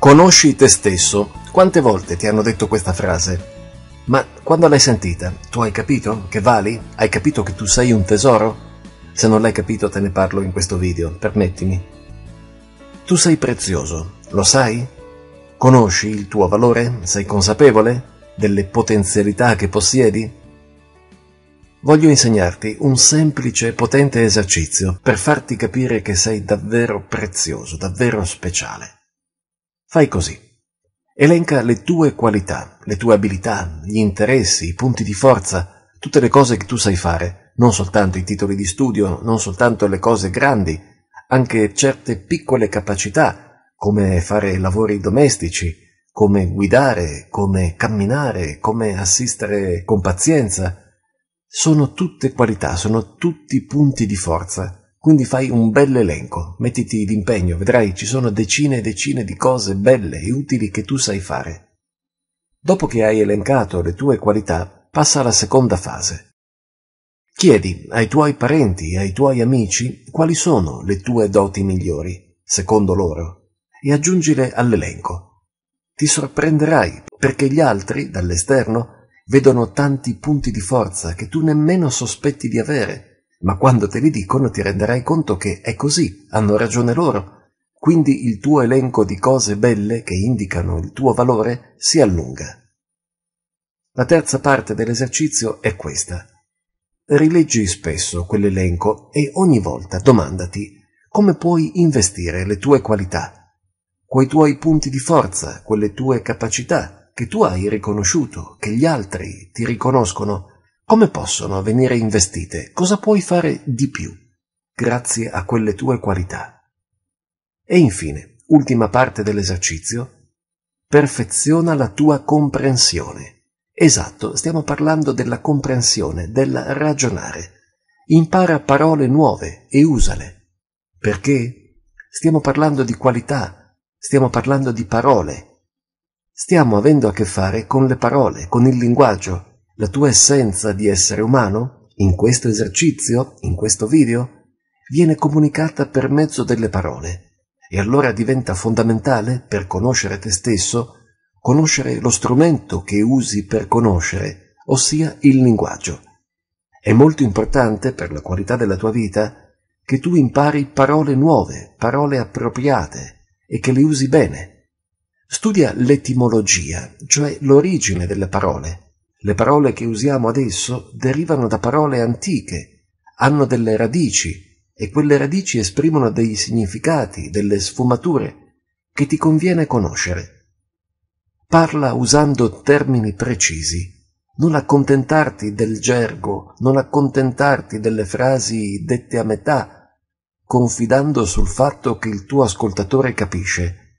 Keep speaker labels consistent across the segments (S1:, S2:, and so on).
S1: Conosci te stesso. Quante volte ti hanno detto questa frase? Ma quando l'hai sentita, tu hai capito che vali? Hai capito che tu sei un tesoro? Se non l'hai capito te ne parlo in questo video, permettimi. Tu sei prezioso, lo sai? Conosci il tuo valore? Sei consapevole delle potenzialità che possiedi? Voglio insegnarti un semplice e potente esercizio per farti capire che sei davvero prezioso, davvero speciale. Fai così. Elenca le tue qualità, le tue abilità, gli interessi, i punti di forza, tutte le cose che tu sai fare, non soltanto i titoli di studio, non soltanto le cose grandi, anche certe piccole capacità, come fare lavori domestici, come guidare, come camminare, come assistere con pazienza. Sono tutte qualità, sono tutti punti di forza quindi fai un bel elenco, mettiti d'impegno, vedrai ci sono decine e decine di cose belle e utili che tu sai fare. Dopo che hai elencato le tue qualità, passa alla seconda fase. Chiedi ai tuoi parenti e ai tuoi amici quali sono le tue doti migliori, secondo loro, e aggiungile all'elenco. Ti sorprenderai perché gli altri, dall'esterno, vedono tanti punti di forza che tu nemmeno sospetti di avere ma quando te li dicono ti renderai conto che è così, hanno ragione loro. Quindi il tuo elenco di cose belle che indicano il tuo valore si allunga. La terza parte dell'esercizio è questa. Rileggi spesso quell'elenco e ogni volta domandati come puoi investire le tue qualità, quei tuoi punti di forza, quelle tue capacità che tu hai riconosciuto, che gli altri ti riconoscono come possono venire investite? Cosa puoi fare di più grazie a quelle tue qualità? E infine, ultima parte dell'esercizio, perfeziona la tua comprensione. Esatto, stiamo parlando della comprensione, del ragionare. Impara parole nuove e usale. Perché? Stiamo parlando di qualità, stiamo parlando di parole. Stiamo avendo a che fare con le parole, con il linguaggio, la tua essenza di essere umano, in questo esercizio, in questo video, viene comunicata per mezzo delle parole e allora diventa fondamentale per conoscere te stesso conoscere lo strumento che usi per conoscere, ossia il linguaggio. È molto importante per la qualità della tua vita che tu impari parole nuove, parole appropriate e che le usi bene. Studia l'etimologia, cioè l'origine delle parole, le parole che usiamo adesso derivano da parole antiche, hanno delle radici e quelle radici esprimono dei significati, delle sfumature che ti conviene conoscere. Parla usando termini precisi. Non accontentarti del gergo, non accontentarti delle frasi dette a metà, confidando sul fatto che il tuo ascoltatore capisce.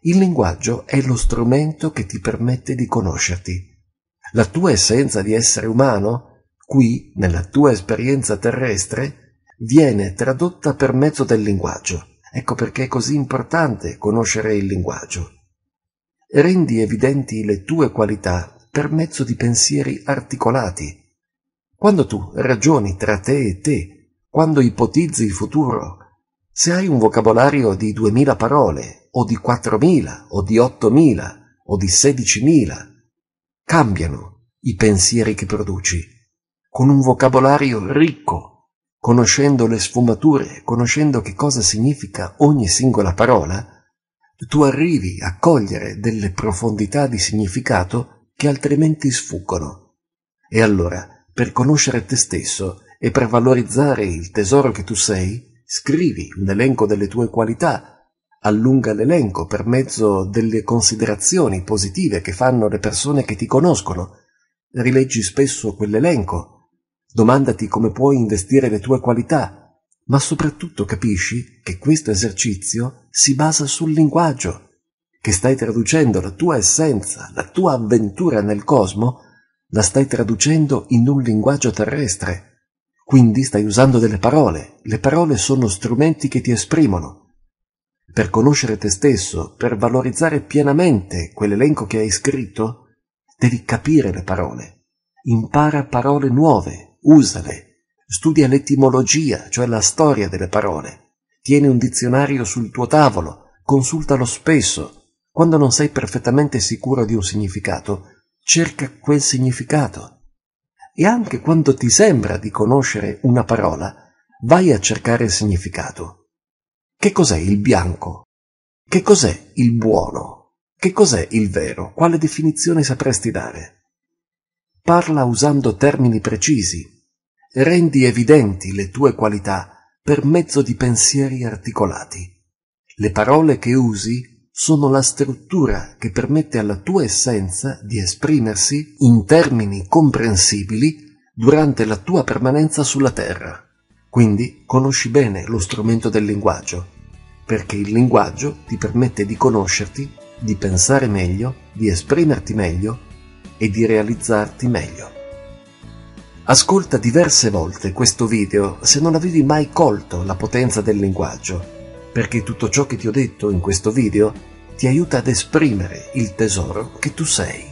S1: Il linguaggio è lo strumento che ti permette di conoscerti la tua essenza di essere umano, qui, nella tua esperienza terrestre, viene tradotta per mezzo del linguaggio. Ecco perché è così importante conoscere il linguaggio. Rendi evidenti le tue qualità per mezzo di pensieri articolati. Quando tu ragioni tra te e te, quando ipotizzi il futuro, se hai un vocabolario di duemila parole, o di quattromila, o di ottomila, o di sedicimila, Cambiano i pensieri che produci con un vocabolario ricco, conoscendo le sfumature, conoscendo che cosa significa ogni singola parola, tu arrivi a cogliere delle profondità di significato che altrimenti sfuggono. E allora, per conoscere te stesso e per valorizzare il tesoro che tu sei, scrivi un elenco delle tue qualità, Allunga l'elenco per mezzo delle considerazioni positive che fanno le persone che ti conoscono. Rileggi spesso quell'elenco. Domandati come puoi investire le tue qualità, ma soprattutto capisci che questo esercizio si basa sul linguaggio, che stai traducendo la tua essenza, la tua avventura nel cosmo, la stai traducendo in un linguaggio terrestre. Quindi stai usando delle parole. Le parole sono strumenti che ti esprimono per conoscere te stesso, per valorizzare pienamente quell'elenco che hai scritto, devi capire le parole. Impara parole nuove, usale, studia l'etimologia, cioè la storia delle parole. Tieni un dizionario sul tuo tavolo, consultalo spesso. Quando non sei perfettamente sicuro di un significato, cerca quel significato. E anche quando ti sembra di conoscere una parola, vai a cercare il significato che cos'è il bianco? Che cos'è il buono? Che cos'è il vero? Quale definizione sapresti dare? Parla usando termini precisi. Rendi evidenti le tue qualità per mezzo di pensieri articolati. Le parole che usi sono la struttura che permette alla tua essenza di esprimersi in termini comprensibili durante la tua permanenza sulla Terra. Quindi conosci bene lo strumento del linguaggio, perché il linguaggio ti permette di conoscerti, di pensare meglio, di esprimerti meglio e di realizzarti meglio. Ascolta diverse volte questo video se non avevi mai colto la potenza del linguaggio, perché tutto ciò che ti ho detto in questo video ti aiuta ad esprimere il tesoro che tu sei.